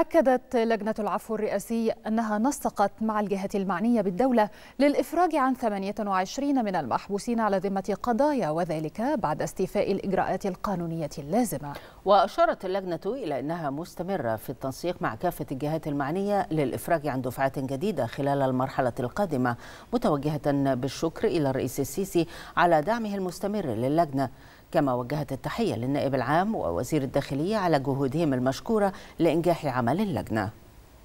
أكدت لجنة العفو الرئاسي أنها نسقت مع الجهة المعنية بالدولة للإفراج عن 28 من المحبوسين على ذمة قضايا وذلك بعد استيفاء الإجراءات القانونية اللازمة وأشارت اللجنة إلى أنها مستمرة في التنسيق مع كافة الجهات المعنية للإفراج عن دفعات جديدة خلال المرحلة القادمة متوجهة بالشكر إلى الرئيس السيسي على دعمه المستمر للجنة كما وجهت التحية للنائب العام ووزير الداخلية على جهودهم المشكورة لإنجاح عمل اللجنة